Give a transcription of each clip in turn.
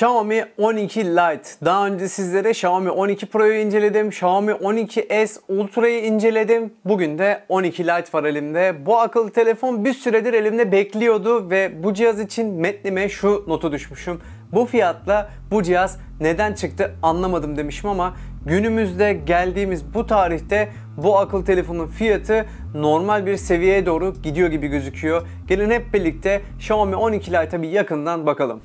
Xiaomi 12 Lite. Daha önce sizlere Xiaomi 12 Pro'yu inceledim. Xiaomi 12S Ultra'yı inceledim. Bugün de 12 Lite var elimde. Bu akıllı telefon bir süredir elimde bekliyordu ve bu cihaz için metnime şu notu düşmüşüm. Bu fiyatla bu cihaz neden çıktı anlamadım demişim ama günümüzde geldiğimiz bu tarihte bu akıl telefonun fiyatı normal bir seviyeye doğru gidiyor gibi gözüküyor. Gelin hep birlikte Xiaomi 12 Lite'a bir yakından bakalım.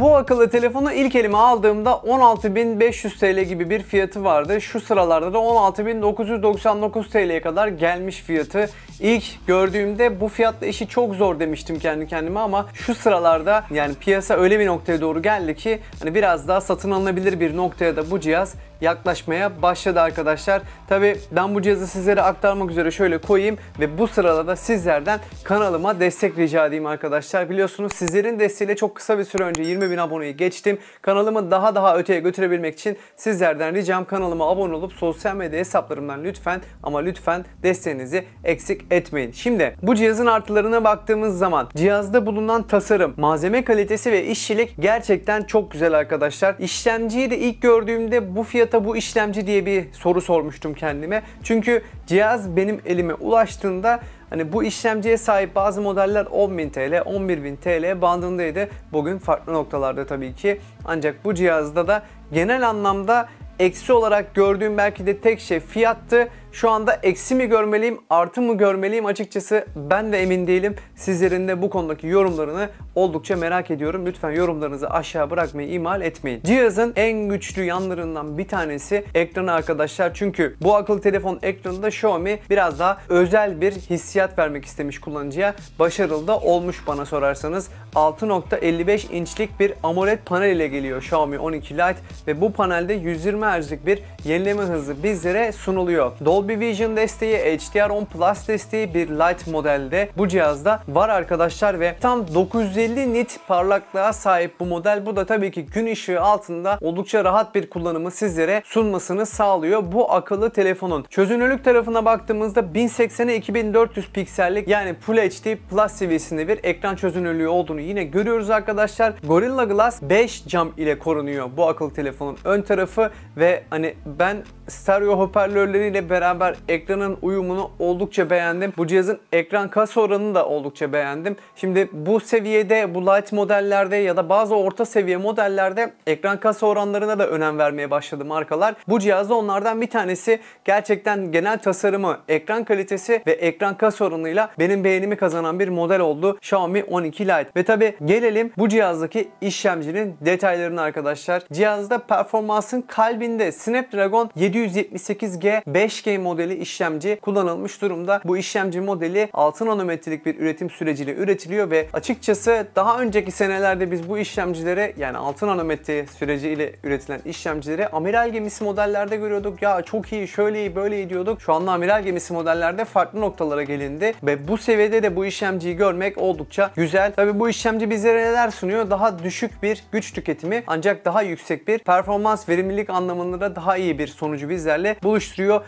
Bu akıllı telefonu ilk elime aldığımda 16.500 TL gibi bir fiyatı vardı. Şu sıralarda da 16.999 TL'ye kadar gelmiş fiyatı. İlk gördüğümde bu fiyatla işi çok zor demiştim kendi kendime ama şu sıralarda yani piyasa öyle bir noktaya doğru geldi ki hani biraz daha satın alınabilir bir noktaya da bu cihaz yaklaşmaya başladı arkadaşlar. Tabi ben bu cihazı sizlere aktarmak üzere şöyle koyayım ve bu sırada da sizlerden kanalıma destek rica edeyim arkadaşlar. Biliyorsunuz sizlerin desteğiyle çok kısa bir süre önce 20 bin aboneyi geçtim. Kanalımı daha daha öteye götürebilmek için sizlerden ricam kanalıma abone olup sosyal medya hesaplarımdan lütfen ama lütfen desteğinizi eksik etmeyin. Şimdi bu cihazın artılarına baktığımız zaman cihazda bulunan tasarım, malzeme kalitesi ve işçilik gerçekten çok güzel arkadaşlar. İşlemciyi de ilk gördüğümde bu fiyat fiyata bu işlemci diye bir soru sormuştum kendime. Çünkü cihaz benim elime ulaştığında Hani bu işlemciye sahip bazı modeller 10.000 TL, 11.000 TL bandındaydı. Bugün farklı noktalarda tabii ki. Ancak bu cihazda da genel anlamda eksi olarak gördüğüm belki de tek şey fiyattı. Şu anda eksi mi görmeliyim, artı mı görmeliyim açıkçası ben de emin değilim. Sizlerin de bu konudaki yorumlarını oldukça merak ediyorum. Lütfen yorumlarınızı aşağı bırakmayı imal etmeyin. Cihazın en güçlü yanlarından bir tanesi ekranı arkadaşlar. Çünkü bu akıllı telefon ekranında Xiaomi biraz daha özel bir hissiyat vermek istemiş kullanıcıya. Başarılı da olmuş bana sorarsanız. 6.55 inçlik bir AMOLED panel ile geliyor Xiaomi 12 Lite ve bu panelde 120 Hz'lik bir yenileme hızı bizlere sunuluyor. Dolby Dolby Vision desteği, HDR10 Plus desteği bir light modelde bu cihazda var arkadaşlar ve tam 950 nit parlaklığa sahip bu model. Bu da tabii ki gün ışığı altında oldukça rahat bir kullanımı sizlere sunmasını sağlıyor bu akıllı telefonun. Çözünürlük tarafına baktığımızda 1080'e 2400 piksellik yani Full HD Plus seviyesinde bir ekran çözünürlüğü olduğunu yine görüyoruz arkadaşlar. Gorilla Glass 5 cam ile korunuyor bu akıllı telefonun ön tarafı ve hani ben stereo hoparlörleriyle beraber beraber ekranın uyumunu oldukça beğendim. Bu cihazın ekran kas oranını da oldukça beğendim. Şimdi bu seviyede, bu light modellerde ya da bazı orta seviye modellerde ekran kas oranlarına da önem vermeye başladı markalar. Bu cihaz da onlardan bir tanesi gerçekten genel tasarımı, ekran kalitesi ve ekran kas oranıyla benim beğenimi kazanan bir model oldu. Xiaomi 12 Lite. Ve tabi gelelim bu cihazdaki işlemcinin detaylarına arkadaşlar. Cihazda performansın kalbinde Snapdragon 778G 5G modeli işlemci kullanılmış durumda. Bu işlemci modeli 6 nanometrelik bir üretim süreciyle üretiliyor ve açıkçası daha önceki senelerde biz bu işlemcilere yani 6 nanometre süreciyle üretilen işlemcilere amiral gemisi modellerde görüyorduk. Ya çok iyi, şöyle iyi, böyle iyi diyorduk. Şu anda amiral gemisi modellerde farklı noktalara gelindi ve bu seviyede de bu işlemciyi görmek oldukça güzel. Tabii bu işlemci bizlere neler sunuyor? Daha düşük bir güç tüketimi ancak daha yüksek bir performans verimlilik anlamında da daha iyi bir sonucu bizlerle buluşturuyor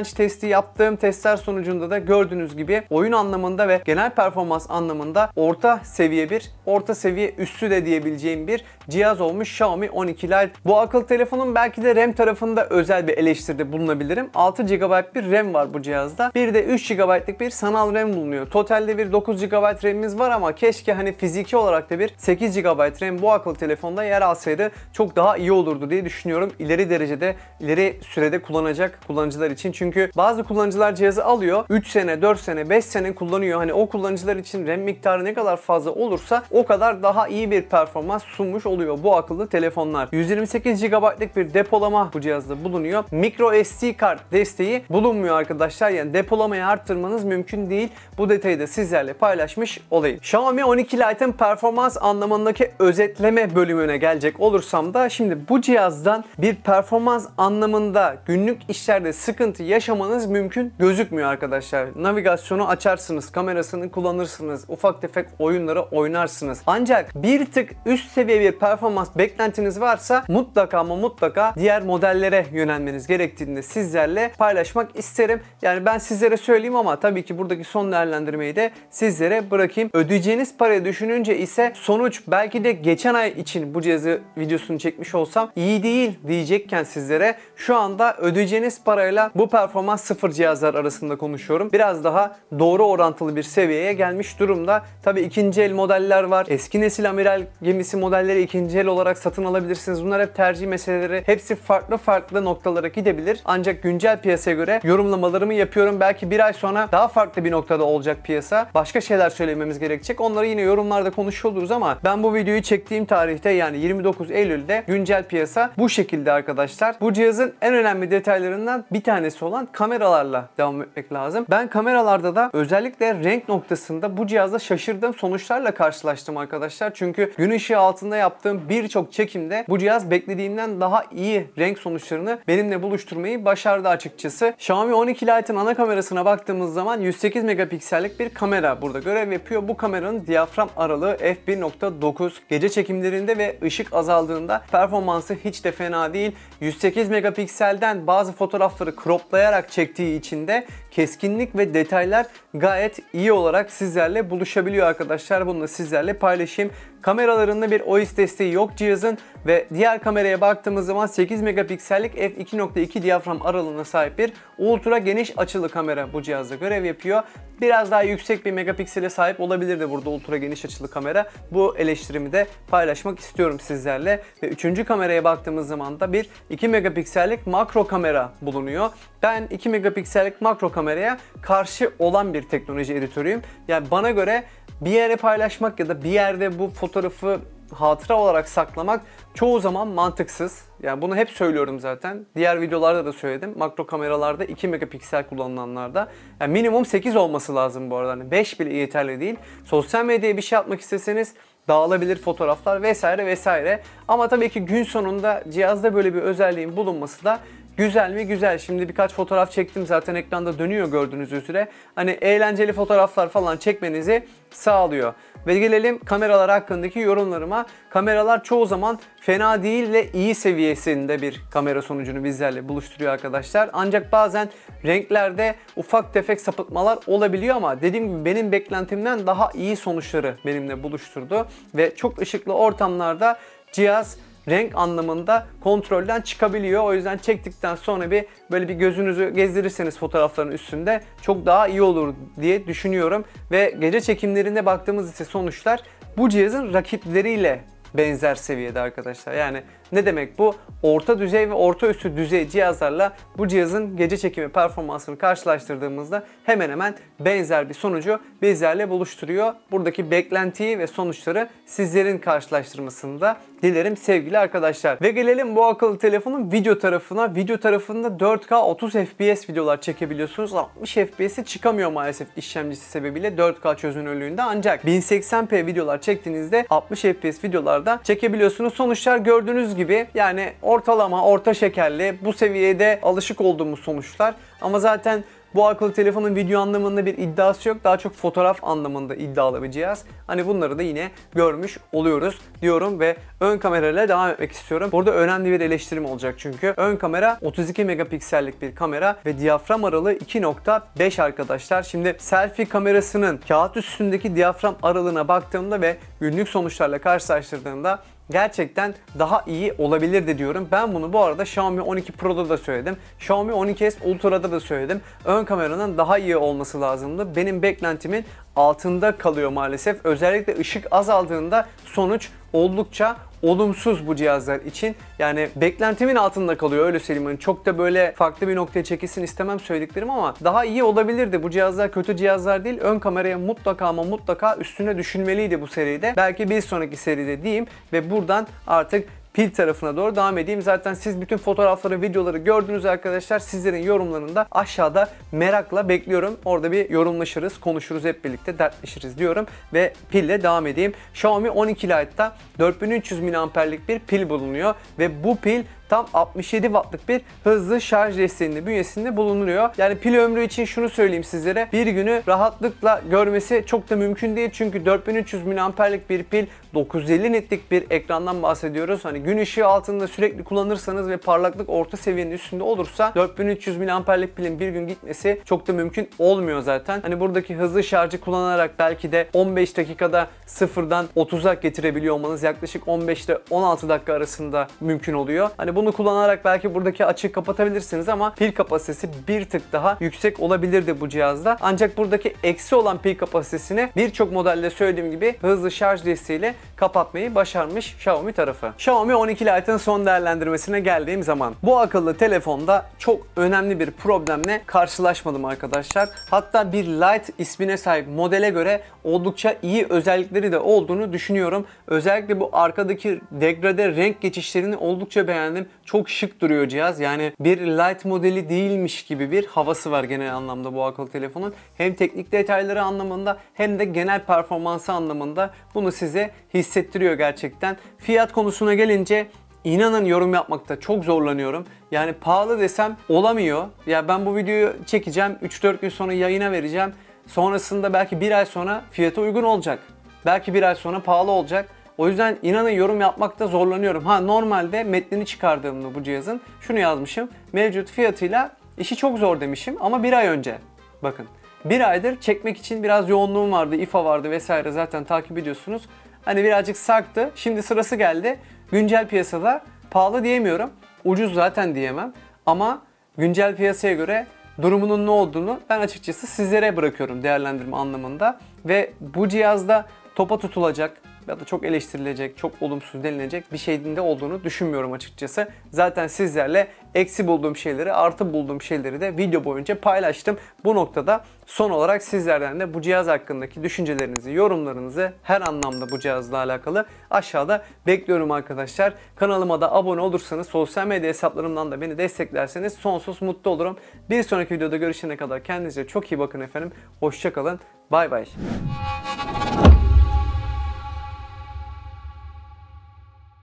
ilk testi yaptığım testler sonucunda da gördüğünüz gibi oyun anlamında ve genel performans anlamında orta seviye bir, orta seviye üstü de diyebileceğim bir cihaz olmuş Xiaomi 12 Lite. Bu akıllı telefonun belki de RAM tarafında özel bir eleştirde bulunabilirim. 6 GB bir RAM var bu cihazda. Bir de 3 GB'lık bir sanal RAM bulunuyor. Totalde bir 9 GB RAM'imiz var ama keşke hani fiziki olarak da bir 8 GB RAM bu akıllı telefonda yer alsaydı çok daha iyi olurdu diye düşünüyorum. İleri derecede, ileri sürede kullanacak kullanıcılar için için çünkü bazı kullanıcılar cihazı alıyor 3 sene 4 sene 5 sene kullanıyor. Hani o kullanıcılar için RAM miktarı ne kadar fazla olursa o kadar daha iyi bir performans sunmuş oluyor bu akıllı telefonlar. 128 GB'lık bir depolama bu cihazda bulunuyor. Micro SD kart desteği bulunmuyor arkadaşlar. Yani depolamayı arttırmanız mümkün değil. Bu detayı da sizlerle paylaşmış olayım. Xiaomi 12 Lite'ın performans anlamındaki özetleme bölümüne gelecek olursam da şimdi bu cihazdan bir performans anlamında günlük işlerde sıkıntı sıkıntı yaşamanız mümkün gözükmüyor arkadaşlar. Navigasyonu açarsınız, kamerasını kullanırsınız, ufak tefek oyunları oynarsınız. Ancak bir tık üst seviye bir performans beklentiniz varsa mutlaka ama mutlaka diğer modellere yönelmeniz gerektiğini sizlerle paylaşmak isterim. Yani ben sizlere söyleyeyim ama tabii ki buradaki son değerlendirmeyi de sizlere bırakayım. Ödeyeceğiniz parayı düşününce ise sonuç belki de geçen ay için bu cihazı videosunu çekmiş olsam iyi değil diyecekken sizlere şu anda ödeyeceğiniz parayla bu performans sıfır cihazlar arasında konuşuyorum. Biraz daha doğru orantılı bir seviyeye gelmiş durumda. Tabi ikinci el modeller var. Eski nesil amiral gemisi modelleri ikinci el olarak satın alabilirsiniz. Bunlar hep tercih meseleleri. Hepsi farklı farklı noktalara gidebilir. Ancak güncel piyasaya göre yorumlamalarımı yapıyorum. Belki bir ay sonra daha farklı bir noktada olacak piyasa. Başka şeyler söylememiz gerekecek. Onları yine yorumlarda konuşuyoruz ama ben bu videoyu çektiğim tarihte yani 29 Eylül'de güncel piyasa bu şekilde arkadaşlar. Bu cihazın en önemli detaylarından bir tanesi tanesi olan kameralarla devam etmek lazım. Ben kameralarda da özellikle renk noktasında bu cihazda şaşırdığım sonuçlarla karşılaştım arkadaşlar. Çünkü gün ışığı altında yaptığım birçok çekimde bu cihaz beklediğimden daha iyi renk sonuçlarını benimle buluşturmayı başardı açıkçası. Xiaomi 12 Lite'in ana kamerasına baktığımız zaman 108 megapiksellik bir kamera burada görev yapıyor. Bu kameranın diyafram aralığı f1.9. Gece çekimlerinde ve ışık azaldığında performansı hiç de fena değil. 108 megapikselden bazı fotoğrafları crop toplayarak çektiği için de keskinlik ve detaylar gayet iyi olarak sizlerle buluşabiliyor arkadaşlar. Bunu da sizlerle paylaşayım. Kameralarında bir OIS desteği yok cihazın ve diğer kameraya baktığımız zaman 8 megapiksellik f2.2 diyafram aralığına sahip bir ultra geniş açılı kamera bu cihazda görev yapıyor. Biraz daha yüksek bir megapiksele sahip olabilirdi burada ultra geniş açılı kamera. Bu eleştirimi de paylaşmak istiyorum sizlerle. Ve üçüncü kameraya baktığımız zaman da bir 2 megapiksellik makro kamera bulunuyor. Ben 2 megapiksellik makro kameraya karşı olan bir teknoloji editörüyüm. Yani bana göre bir yere paylaşmak ya da bir yerde bu fotoğrafı fotoğrafı hatıra olarak saklamak çoğu zaman mantıksız. Yani bunu hep söylüyorum zaten. Diğer videolarda da söyledim. Makro kameralarda 2 megapiksel kullanılanlarda. Yani minimum 8 olması lazım bu arada. Hani 5 bile yeterli değil. Sosyal medyaya bir şey yapmak isteseniz dağılabilir fotoğraflar vesaire vesaire. Ama tabii ki gün sonunda cihazda böyle bir özelliğin bulunması da Güzel mi? Güzel. Şimdi birkaç fotoğraf çektim zaten ekranda dönüyor gördüğünüz üzere. Hani eğlenceli fotoğraflar falan çekmenizi sağlıyor. Ve gelelim kameralar hakkındaki yorumlarıma. Kameralar çoğu zaman fena değil ve iyi seviyesinde bir kamera sonucunu bizlerle buluşturuyor arkadaşlar. Ancak bazen renklerde ufak tefek sapıtmalar olabiliyor ama dediğim gibi benim beklentimden daha iyi sonuçları benimle buluşturdu. Ve çok ışıklı ortamlarda cihaz renk anlamında kontrolden çıkabiliyor. O yüzden çektikten sonra bir böyle bir gözünüzü gezdirirseniz fotoğrafların üstünde çok daha iyi olur diye düşünüyorum. Ve gece çekimlerinde baktığımız ise sonuçlar bu cihazın rakipleriyle benzer seviyede arkadaşlar. Yani ne demek bu? Orta düzey ve orta üstü düzey cihazlarla bu cihazın gece çekimi performansını karşılaştırdığımızda hemen hemen benzer bir sonucu bizlerle buluşturuyor. Buradaki beklentiyi ve sonuçları sizlerin karşılaştırmasında dilerim sevgili arkadaşlar. Ve gelelim bu akıllı telefonun video tarafına. Video tarafında 4K 30 FPS videolar çekebiliyorsunuz. 60 FPS'i çıkamıyor maalesef işlemcisi sebebiyle 4K çözünürlüğünde ancak 1080p videolar çektiğinizde 60 FPS videolarda çekebiliyorsunuz. Sonuçlar gördüğünüz gibi yani ortalama orta şekerli bu seviyede alışık olduğumuz sonuçlar. Ama zaten bu akıllı telefonun video anlamında bir iddiası yok. Daha çok fotoğraf anlamında iddialı bir cihaz. Hani bunları da yine görmüş oluyoruz diyorum ve ön kamerayla devam etmek istiyorum. Burada önemli bir eleştirim olacak çünkü. Ön kamera 32 megapiksellik bir kamera ve diyafram aralığı 2.5 arkadaşlar. Şimdi selfie kamerasının kağıt üstündeki diyafram aralığına baktığımda ve günlük sonuçlarla karşılaştırdığımda gerçekten daha iyi olabilirdi diyorum. Ben bunu bu arada Xiaomi 12 Pro'da da söyledim. Xiaomi 12S Ultra'da da söyledim. Ön kameranın daha iyi olması lazımdı. Benim beklentimin altında kalıyor maalesef. Özellikle ışık azaldığında sonuç oldukça olumsuz bu cihazlar için. Yani beklentimin altında kalıyor öyle söyleyeyim. Yani çok da böyle farklı bir noktaya çekilsin istemem söylediklerim ama daha iyi olabilirdi. Bu cihazlar kötü cihazlar değil. Ön kameraya mutlaka ama mutlaka üstüne düşünmeliydi bu seride. Belki bir sonraki seride diyeyim ve buradan artık pil tarafına doğru devam edeyim. Zaten siz bütün fotoğrafları, videoları gördünüz arkadaşlar. Sizlerin yorumlarını da aşağıda merakla bekliyorum. Orada bir yorumlaşırız, konuşuruz hep birlikte, dertleşiriz diyorum. Ve pille devam edeyim. Xiaomi 12 Lite'da 4300 mAh'lik bir pil bulunuyor. Ve bu pil tam 67 wattlık bir hızlı şarj desteğinde bünyesinde bulunuyor. Yani pil ömrü için şunu söyleyeyim sizlere. Bir günü rahatlıkla görmesi çok da mümkün değil. Çünkü 4300 miliamperlik bir pil 950 netlik bir ekrandan bahsediyoruz. Hani gün ışığı altında sürekli kullanırsanız ve parlaklık orta seviyenin üstünde olursa 4300 miliamperlik pilin bir gün gitmesi çok da mümkün olmuyor zaten. Hani buradaki hızlı şarjı kullanarak belki de 15 dakikada sıfırdan 30'a getirebiliyor olmanız yaklaşık 15 ile 16 dakika arasında mümkün oluyor. Hani bu bunu kullanarak belki buradaki açığı kapatabilirsiniz ama pil kapasitesi bir tık daha yüksek olabilirdi bu cihazda. Ancak buradaki eksi olan pil kapasitesini birçok modelde söylediğim gibi hızlı şarj desteğiyle kapatmayı başarmış Xiaomi tarafı. Xiaomi 12 Lite'ın son değerlendirmesine geldiğim zaman bu akıllı telefonda çok önemli bir problemle karşılaşmadım arkadaşlar. Hatta bir Lite ismine sahip modele göre oldukça iyi özellikleri de olduğunu düşünüyorum. Özellikle bu arkadaki degrade renk geçişlerini oldukça beğendim çok şık duruyor cihaz. Yani bir light modeli değilmiş gibi bir havası var genel anlamda bu akıllı telefonun. Hem teknik detayları anlamında hem de genel performansı anlamında bunu size hissettiriyor gerçekten. Fiyat konusuna gelince inanın yorum yapmakta çok zorlanıyorum. Yani pahalı desem olamıyor. Ya ben bu videoyu çekeceğim, 3-4 gün sonra yayına vereceğim. Sonrasında belki bir ay sonra fiyata uygun olacak. Belki bir ay sonra pahalı olacak. O yüzden inanın yorum yapmakta zorlanıyorum. Ha normalde metnini çıkardığımda bu cihazın şunu yazmışım. Mevcut fiyatıyla işi çok zor demişim ama bir ay önce. Bakın bir aydır çekmek için biraz yoğunluğum vardı. ifa vardı vesaire zaten takip ediyorsunuz. Hani birazcık saktı. Şimdi sırası geldi. Güncel piyasada pahalı diyemiyorum. Ucuz zaten diyemem. Ama güncel piyasaya göre durumunun ne olduğunu ben açıkçası sizlere bırakıyorum değerlendirme anlamında. Ve bu cihazda topa tutulacak, ya da çok eleştirilecek, çok olumsuz denilecek bir şeyin de olduğunu düşünmüyorum açıkçası. Zaten sizlerle eksi bulduğum şeyleri, artı bulduğum şeyleri de video boyunca paylaştım. Bu noktada son olarak sizlerden de bu cihaz hakkındaki düşüncelerinizi, yorumlarınızı her anlamda bu cihazla alakalı aşağıda bekliyorum arkadaşlar. Kanalıma da abone olursanız, sosyal medya hesaplarımdan da beni desteklerseniz sonsuz mutlu olurum. Bir sonraki videoda görüşene kadar kendinize çok iyi bakın efendim. Hoşçakalın. Bay bay.